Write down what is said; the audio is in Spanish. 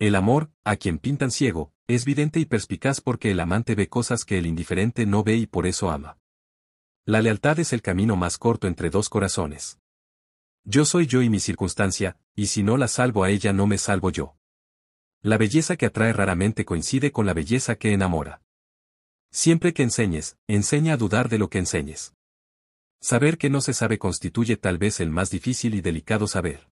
El amor, a quien pintan ciego, es vidente y perspicaz porque el amante ve cosas que el indiferente no ve y por eso ama. La lealtad es el camino más corto entre dos corazones. Yo soy yo y mi circunstancia, y si no la salvo a ella no me salvo yo. La belleza que atrae raramente coincide con la belleza que enamora. Siempre que enseñes, enseña a dudar de lo que enseñes. Saber que no se sabe constituye tal vez el más difícil y delicado saber.